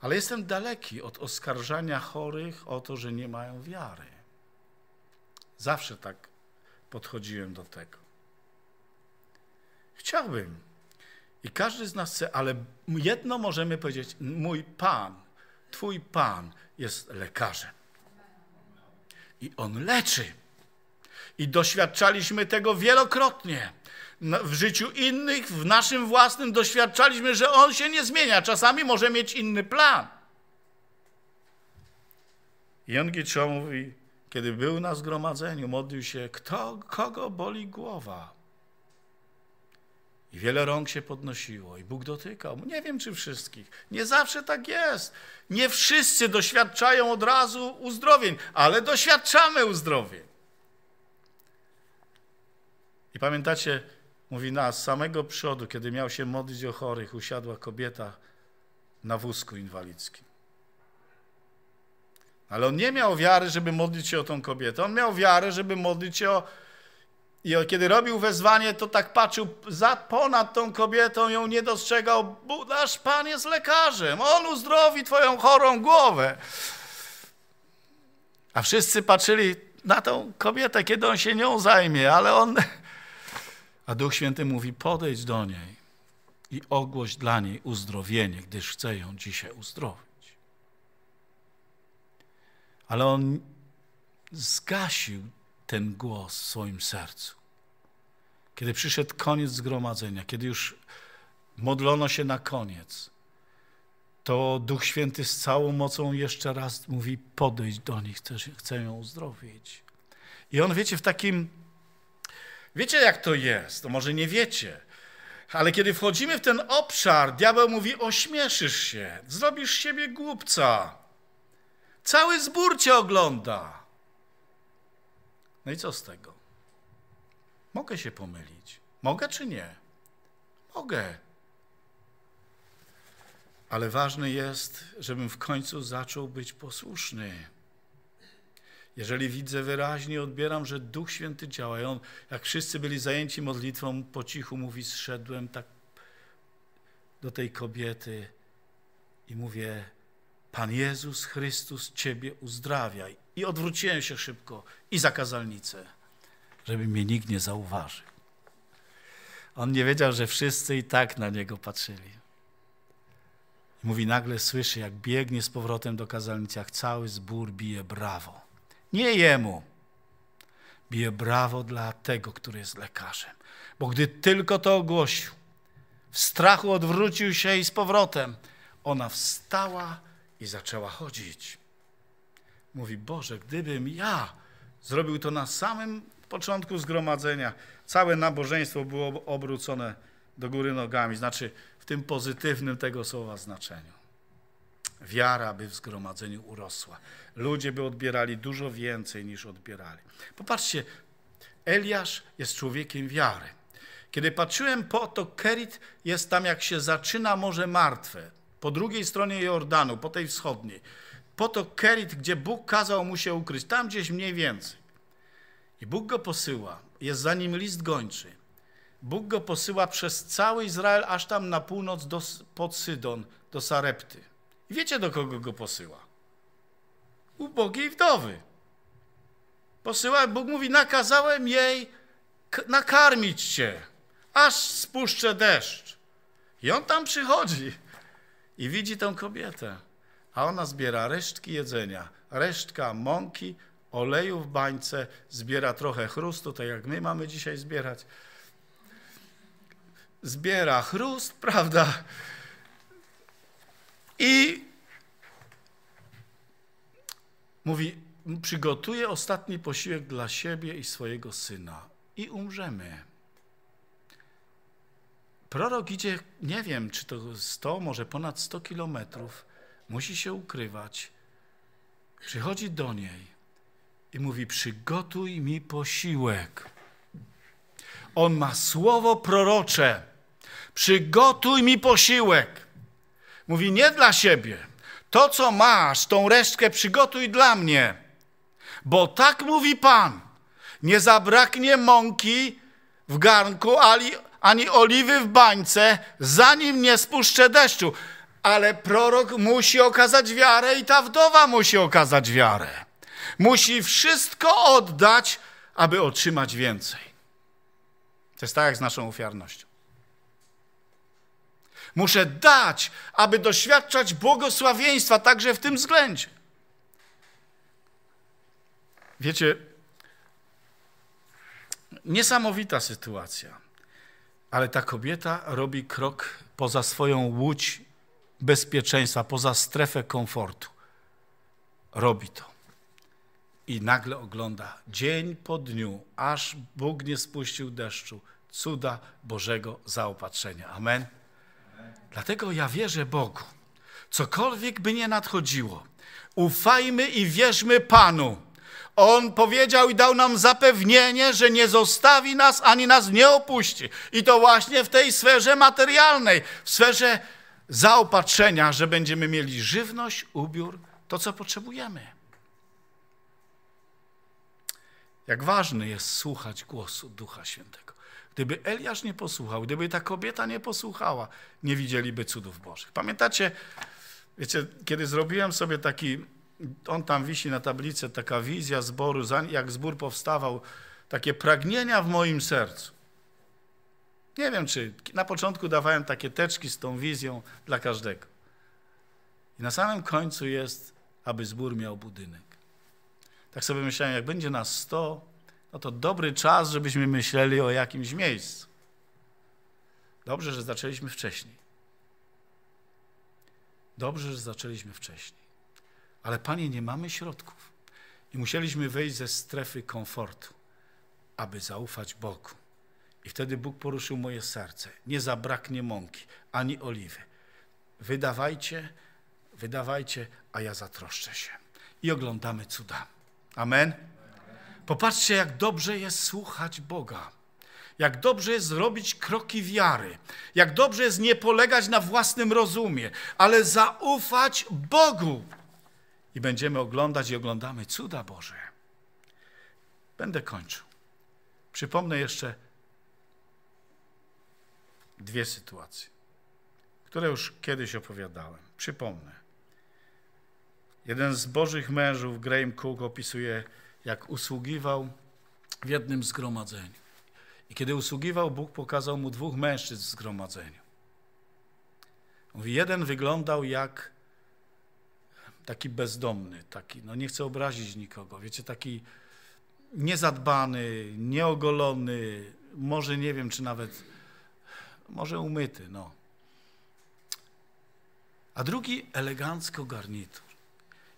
Ale jestem daleki od oskarżania chorych o to, że nie mają wiary. Zawsze tak podchodziłem do tego. Chciałbym. I każdy z nas chce, ale jedno możemy powiedzieć: mój Pan, Twój Pan jest lekarzem. I on leczy. I doświadczaliśmy tego wielokrotnie w życiu innych, w naszym własnym doświadczaliśmy, że on się nie zmienia. Czasami może mieć inny plan. Jongi Cho mówi, kiedy był na zgromadzeniu, modlił się, kto, kogo boli głowa? I wiele rąk się podnosiło i Bóg dotykał. Nie wiem, czy wszystkich. Nie zawsze tak jest. Nie wszyscy doświadczają od razu uzdrowień, ale doświadczamy uzdrowień. I pamiętacie, mówi na samego przodu, kiedy miał się modlić o chorych, usiadła kobieta na wózku inwalidzkim. Ale on nie miał wiary, żeby modlić się o tą kobietę. On miał wiarę, żeby modlić się o. I kiedy robił wezwanie, to tak patrzył za ponad tą kobietą, ją nie dostrzegał. Nasz Pan jest lekarzem. On uzdrowi Twoją chorą głowę. A wszyscy patrzyli na tą kobietę, kiedy on się nią zajmie, ale on a Duch Święty mówi: podejdź do niej i ogłoś dla niej uzdrowienie, gdyż chce ją dzisiaj uzdrowić. Ale on zgasił ten głos w swoim sercu. Kiedy przyszedł koniec zgromadzenia, kiedy już modlono się na koniec, to Duch Święty z całą mocą jeszcze raz mówi: podejdź do niej, chcę ją uzdrowić. I on, wiecie, w takim Wiecie, jak to jest? To może nie wiecie. Ale kiedy wchodzimy w ten obszar, diabeł mówi: ośmieszysz się, zrobisz siebie głupca. Cały zbór cię ogląda. No i co z tego? Mogę się pomylić. Mogę czy nie? Mogę. Ale ważne jest, żebym w końcu zaczął być posłuszny. Jeżeli widzę wyraźnie, odbieram, że Duch Święty działa. I on, jak wszyscy byli zajęci modlitwą, po cichu mówi: Zszedłem tak do tej kobiety i mówię: Pan Jezus Chrystus Ciebie uzdrawiaj. I odwróciłem się szybko i za kazalnicę, żeby mnie nikt nie zauważył. On nie wiedział, że wszyscy i tak na niego patrzyli. I mówi, nagle słyszy, jak biegnie z powrotem do kazalnicy, jak cały zbór bije brawo nie jemu. Bije brawo dla tego, który jest lekarzem. Bo gdy tylko to ogłosił, w strachu odwrócił się i z powrotem ona wstała i zaczęła chodzić. Mówi, Boże, gdybym ja zrobił to na samym początku zgromadzenia, całe nabożeństwo było obrócone do góry nogami, znaczy w tym pozytywnym tego słowa znaczeniu wiara by w zgromadzeniu urosła. Ludzie by odbierali dużo więcej niż odbierali. Popatrzcie, Eliasz jest człowiekiem wiary. Kiedy patrzyłem po to, Kerit jest tam, jak się zaczyna Morze Martwe, po drugiej stronie Jordanu, po tej wschodniej. Po to Kerit, gdzie Bóg kazał mu się ukryć, tam gdzieś mniej więcej. I Bóg go posyła, jest za nim list gończy. Bóg go posyła przez cały Izrael, aż tam na północ do, pod Sydon, do Sarepty. I wiecie, do kogo go posyła? Ubogiej wdowy. Posyła, Bóg mówi, nakazałem jej nakarmić cię, aż spuszczę deszcz. I on tam przychodzi i widzi tą kobietę, a ona zbiera resztki jedzenia, resztka mąki, oleju w bańce, zbiera trochę chrustu, tak jak my mamy dzisiaj zbierać. Zbiera chrust, prawda? Mówi, przygotuję ostatni posiłek dla siebie i swojego syna i umrzemy. Prorok idzie, nie wiem, czy to 100, może ponad 100 kilometrów, musi się ukrywać. Przychodzi do niej i mówi, przygotuj mi posiłek. On ma słowo prorocze. Przygotuj mi posiłek. Mówi, nie dla siebie, to, co masz, tą resztkę przygotuj dla mnie. Bo tak mówi Pan, nie zabraknie mąki w garnku, ani, ani oliwy w bańce, zanim nie spuszczę deszczu. Ale prorok musi okazać wiarę i ta wdowa musi okazać wiarę. Musi wszystko oddać, aby otrzymać więcej. To jest tak jak z naszą ofiarnością. Muszę dać, aby doświadczać błogosławieństwa także w tym względzie. Wiecie, niesamowita sytuacja, ale ta kobieta robi krok poza swoją łódź bezpieczeństwa, poza strefę komfortu. Robi to. I nagle ogląda dzień po dniu, aż Bóg nie spuścił deszczu, cuda Bożego zaopatrzenia. Amen. Dlatego ja wierzę Bogu. Cokolwiek by nie nadchodziło, ufajmy i wierzmy Panu. On powiedział i dał nam zapewnienie, że nie zostawi nas ani nas nie opuści. I to właśnie w tej sferze materialnej, w sferze zaopatrzenia, że będziemy mieli żywność, ubiór, to co potrzebujemy. Jak ważny jest słuchać głosu Ducha Świętego. Gdyby Eliasz nie posłuchał, gdyby ta kobieta nie posłuchała, nie widzieliby cudów Bożych. Pamiętacie, wiecie, kiedy zrobiłem sobie taki, on tam wisi na tablicy, taka wizja zboru, jak zbór powstawał, takie pragnienia w moim sercu. Nie wiem, czy na początku dawałem takie teczki z tą wizją dla każdego. I na samym końcu jest, aby zbór miał budynek. Tak sobie myślałem, jak będzie nas 100, no to dobry czas, żebyśmy myśleli o jakimś miejscu. Dobrze, że zaczęliśmy wcześniej. Dobrze, że zaczęliśmy wcześniej. Ale Panie, nie mamy środków. I musieliśmy wyjść ze strefy komfortu, aby zaufać Bogu. I wtedy Bóg poruszył moje serce. Nie zabraknie mąki ani oliwy. Wydawajcie, wydawajcie, a ja zatroszczę się. I oglądamy cuda. Amen. Popatrzcie, jak dobrze jest słuchać Boga. Jak dobrze jest robić kroki wiary, jak dobrze jest nie polegać na własnym rozumie, ale zaufać Bogu. I będziemy oglądać i oglądamy cuda Boże. Będę kończył. Przypomnę jeszcze dwie sytuacje, które już kiedyś opowiadałem. Przypomnę. Jeden z bożych mężów, Graham Cook, opisuje jak usługiwał w jednym zgromadzeniu. I kiedy usługiwał, Bóg pokazał mu dwóch mężczyzn w zgromadzeniu. Mówi, jeden wyglądał jak taki bezdomny, taki, no nie chcę obrazić nikogo, wiecie, taki niezadbany, nieogolony, może nie wiem, czy nawet, może umyty, no. A drugi elegancko garnitur.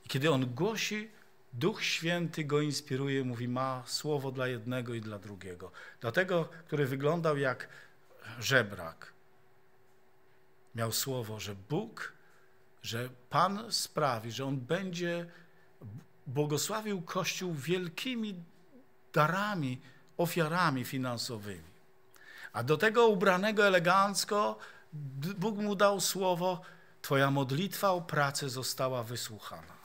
I kiedy on głosi Duch Święty go inspiruje, mówi, ma słowo dla jednego i dla drugiego. Dla tego, który wyglądał jak żebrak, miał słowo, że Bóg, że Pan sprawi, że on będzie błogosławił Kościół wielkimi darami, ofiarami finansowymi. A do tego ubranego elegancko Bóg mu dał słowo, Twoja modlitwa o pracę została wysłuchana.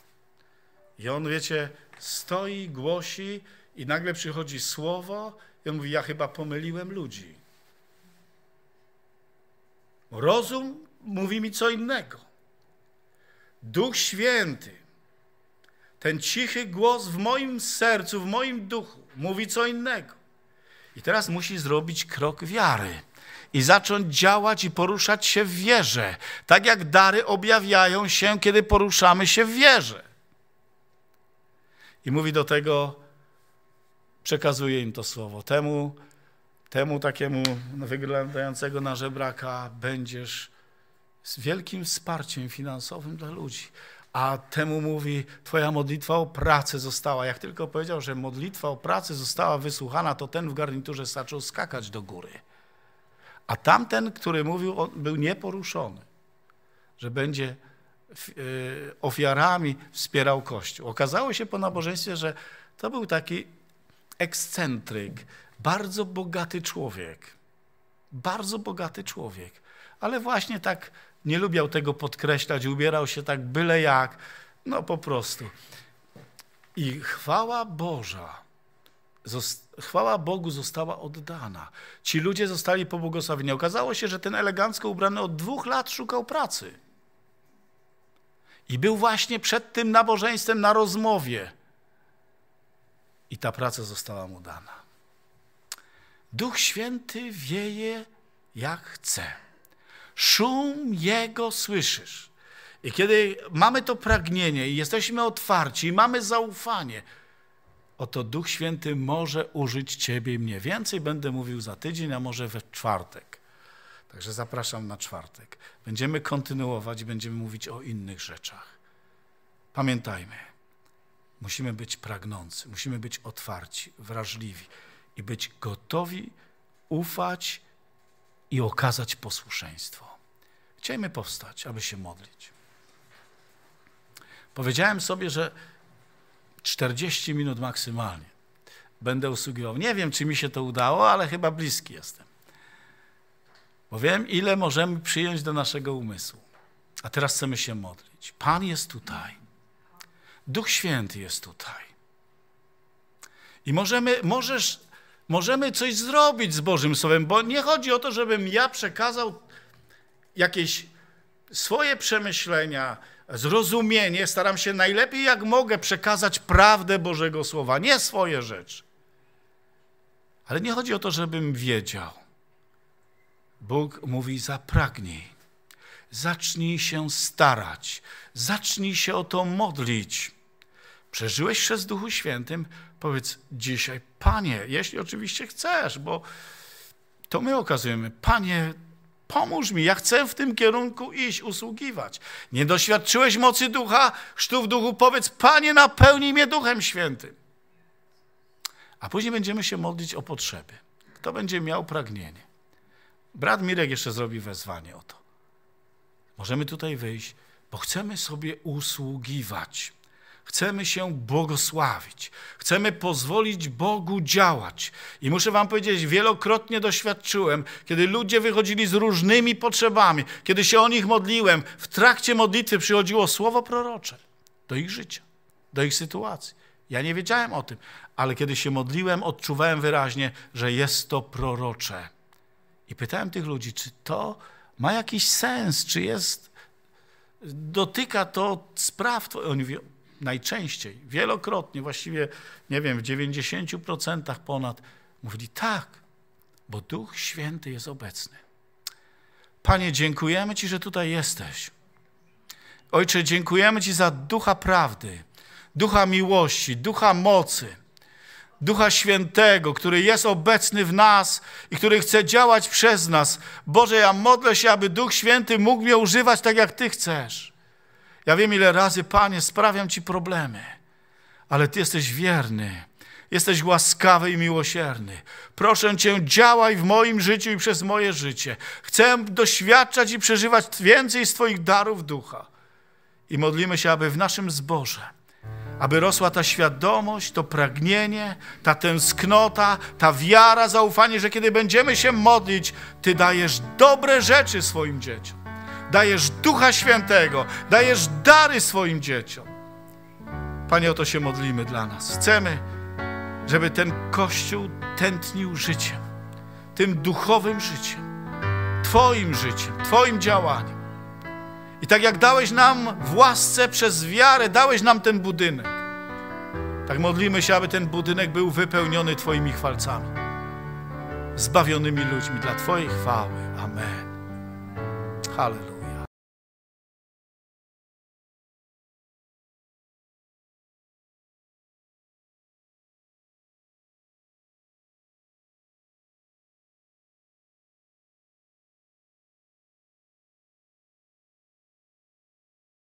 I on, wiecie, stoi, głosi i nagle przychodzi słowo i on mówi, ja chyba pomyliłem ludzi. Rozum mówi mi co innego. Duch Święty, ten cichy głos w moim sercu, w moim duchu, mówi co innego. I teraz musi zrobić krok wiary i zacząć działać i poruszać się w wierze, tak jak dary objawiają się, kiedy poruszamy się w wierze. I mówi do tego, przekazuje im to słowo. Temu, temu takiemu wyglądającego na żebraka będziesz z wielkim wsparciem finansowym dla ludzi. A temu mówi, twoja modlitwa o pracę została. Jak tylko powiedział, że modlitwa o pracę została wysłuchana, to ten w garniturze zaczął skakać do góry. A tamten, który mówił, był nieporuszony, że będzie Y, ofiarami wspierał Kościół. Okazało się po nabożeństwie, że to był taki ekscentryk, bardzo bogaty człowiek. Bardzo bogaty człowiek. Ale właśnie tak nie lubiał tego podkreślać, ubierał się tak byle jak. No po prostu. I chwała Boża, chwała Bogu została oddana. Ci ludzie zostali pobłogosławieni. Okazało się, że ten elegancko ubrany od dwóch lat szukał pracy. I był właśnie przed tym nabożeństwem na rozmowie. I ta praca została mu dana. Duch Święty wieje jak chce. Szum Jego słyszysz. I kiedy mamy to pragnienie i jesteśmy otwarci i mamy zaufanie, oto Duch Święty może użyć Ciebie i mnie. Więcej będę mówił za tydzień, a może we czwartek. Także zapraszam na czwartek. Będziemy kontynuować, będziemy mówić o innych rzeczach. Pamiętajmy, musimy być pragnący, musimy być otwarci, wrażliwi i być gotowi ufać i okazać posłuszeństwo. Chciejmy powstać, aby się modlić. Powiedziałem sobie, że 40 minut maksymalnie będę usługiwał. Nie wiem, czy mi się to udało, ale chyba bliski jestem bo wiem, ile możemy przyjąć do naszego umysłu. A teraz chcemy się modlić. Pan jest tutaj. Duch Święty jest tutaj. I możemy, możesz, możemy coś zrobić z Bożym Słowem, bo nie chodzi o to, żebym ja przekazał jakieś swoje przemyślenia, zrozumienie. Staram się najlepiej, jak mogę, przekazać prawdę Bożego Słowa, nie swoje rzeczy. Ale nie chodzi o to, żebym wiedział Bóg mówi: zapragnij, zacznij się starać, zacznij się o to modlić. Przeżyłeś się z Duchu Świętym? Powiedz dzisiaj, Panie, jeśli oczywiście chcesz, bo to my okazujemy, Panie, pomóż mi, ja chcę w tym kierunku iść, usługiwać. Nie doświadczyłeś mocy ducha, chrztu w duchu, powiedz, Panie, napełnij mnie Duchem Świętym. A później będziemy się modlić o potrzeby. Kto będzie miał pragnienie? Brat Mirek jeszcze zrobi wezwanie o to. Możemy tutaj wyjść, bo chcemy sobie usługiwać. Chcemy się błogosławić. Chcemy pozwolić Bogu działać. I muszę Wam powiedzieć, wielokrotnie doświadczyłem, kiedy ludzie wychodzili z różnymi potrzebami, kiedy się o nich modliłem, w trakcie modlitwy przychodziło słowo prorocze do ich życia, do ich sytuacji. Ja nie wiedziałem o tym, ale kiedy się modliłem, odczuwałem wyraźnie, że jest to prorocze. I pytałem tych ludzi, czy to ma jakiś sens, czy jest, dotyka to spraw. Oni mówią, najczęściej, wielokrotnie, właściwie, nie wiem, w 90% ponad, mówili tak, bo Duch Święty jest obecny. Panie, dziękujemy Ci, że tutaj jesteś. Ojcze, dziękujemy Ci za ducha prawdy, ducha miłości, ducha mocy Ducha Świętego, który jest obecny w nas i który chce działać przez nas. Boże, ja modlę się, aby Duch Święty mógł mnie używać tak, jak Ty chcesz. Ja wiem, ile razy, Panie, sprawiam Ci problemy, ale Ty jesteś wierny, jesteś łaskawy i miłosierny. Proszę Cię, działaj w moim życiu i przez moje życie. Chcę doświadczać i przeżywać więcej z Twoich darów ducha. I modlimy się, aby w naszym zborze aby rosła ta świadomość, to pragnienie, ta tęsknota, ta wiara, zaufanie, że kiedy będziemy się modlić, Ty dajesz dobre rzeczy swoim dzieciom. Dajesz Ducha Świętego, dajesz dary swoim dzieciom. Panie, o to się modlimy dla nas. Chcemy, żeby ten Kościół tętnił życiem, tym duchowym życiem, Twoim życiem, Twoim działaniem. I tak jak dałeś nam w łasce przez wiarę, dałeś nam ten budynek. Tak modlimy się, aby ten budynek był wypełniony Twoimi chwalcami, zbawionymi ludźmi dla Twojej chwały. Amen. Hallelujah.